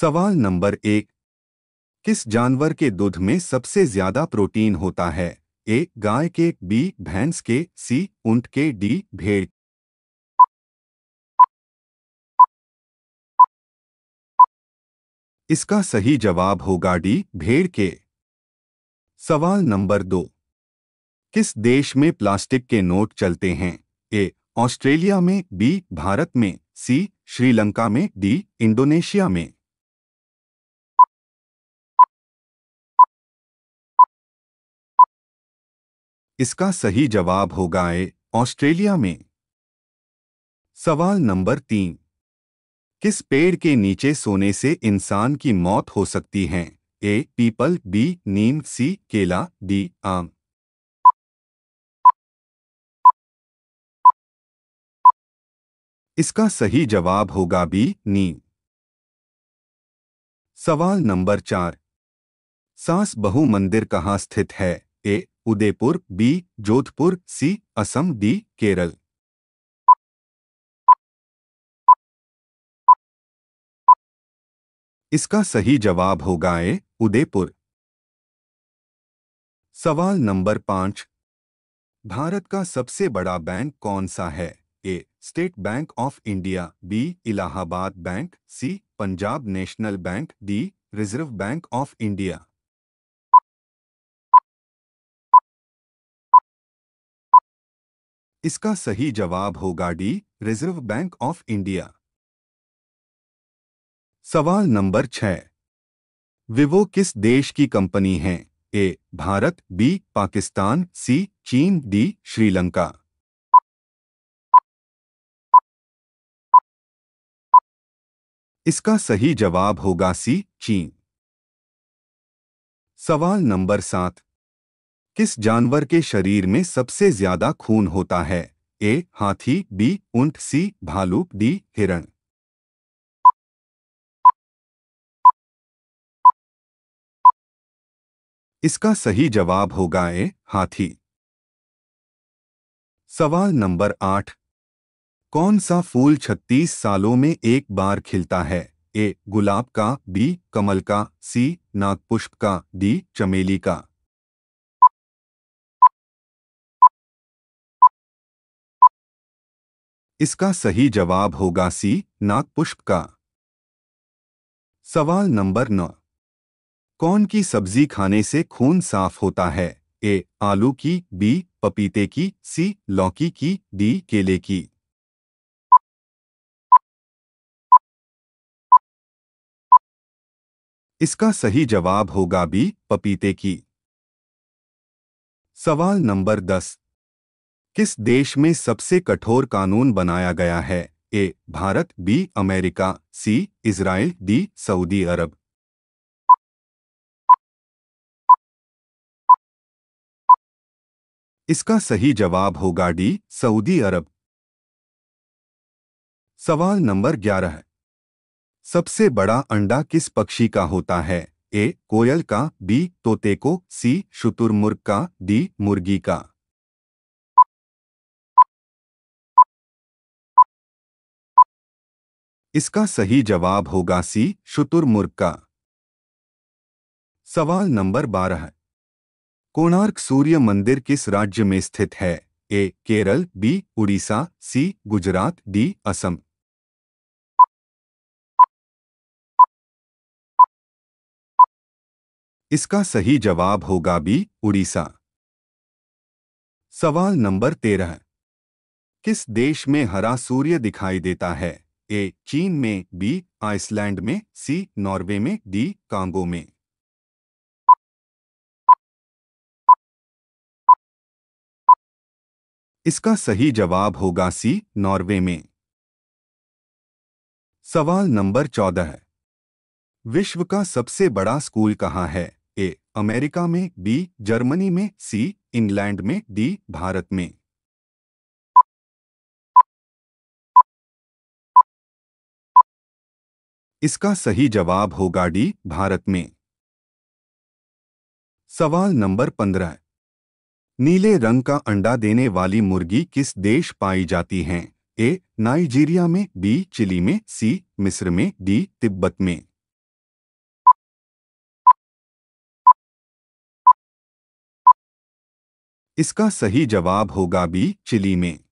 सवाल नंबर एक किस जानवर के दूध में सबसे ज्यादा प्रोटीन होता है ए गाय के बी भैंस के सी ऊंट के डी भेड़ इसका सही जवाब होगा डी भेड़ के सवाल नंबर दो किस देश में प्लास्टिक के नोट चलते हैं ए ऑस्ट्रेलिया में बी भारत में सी श्रीलंका में डी इंडोनेशिया में इसका सही जवाब होगा ए ऑस्ट्रेलिया में सवाल नंबर तीन किस पेड़ के नीचे सोने से इंसान की मौत हो सकती है ए पीपल बी नीम सी केला डी आम इसका सही जवाब होगा बी नीम सवाल नंबर चार सास बहु मंदिर कहाँ स्थित है A Udaipur B Jodhpur C Assam D Kerala इसका सही जवाब होगा ए उदयपुर सवाल नंबर पांच भारत का सबसे बड़ा बैंक कौन सा है A State Bank of India B Allahabad Bank C Punjab National Bank D Reserve Bank of India इसका सही जवाब होगा D Reserve Bank of India सवाल नंबर छह विवो किस देश की कंपनी है A Bharat B Pakistan C चीन डी श्रीलंका इसका सही जवाब होगा सी चीन सवाल नंबर सात किस जानवर के शरीर में सबसे ज्यादा खून होता है ए हाथी बी ऊंट सी भालू डी हिरण इसका सही जवाब होगा ए हाथी सवाल नंबर आठ कौन सा फूल छत्तीस सालों में एक बार खिलता है ए गुलाब का बी कमल का सी नागपुष्प का डी चमेली का इसका सही जवाब होगा सी नागपुष्प का सवाल नंबर नौ कौन की सब्जी खाने से खून साफ होता है ए आलू की बी पपीते की सी लौकी की डी केले की इसका सही जवाब होगा बी पपीते की सवाल नंबर दस किस देश में सबसे कठोर कानून बनाया गया है A Bharat B America C Israel D सऊदी अरब इसका सही जवाब होगा डी सऊदी अरब सवाल नंबर ग्यारह सबसे बड़ा अंडा किस पक्षी का होता है ए कोयल का बी तोते को सी शुतुरमुर्ग का डी मुर्गी का इसका सही जवाब होगा सी शुतुरमुर्ग का सवाल नंबर बारह कोणार्क सूर्य मंदिर किस राज्य में स्थित है A Kerala B Orissa C Gujarat D Assam इसका सही जवाब होगा बी उड़ीसा सवाल नंबर तेरह किस देश में हरा सूर्य दिखाई देता है ए चीन में बी आइसलैंड में सी नॉर्वे में डी कांगो में इसका सही जवाब होगा सी नॉर्वे में सवाल नंबर चौदह विश्व का सबसे बड़ा स्कूल कहाँ है ए अमेरिका में बी जर्मनी में सी इंग्लैंड में डी भारत में इसका सही जवाब होगा डी भारत में सवाल नंबर पंद्रह नीले रंग का अंडा देने वाली मुर्गी किस देश पाई जाती है ए नाइजीरिया में बी चिली में सी मिस्र में डी तिब्बत में इसका सही जवाब होगा बी चिली में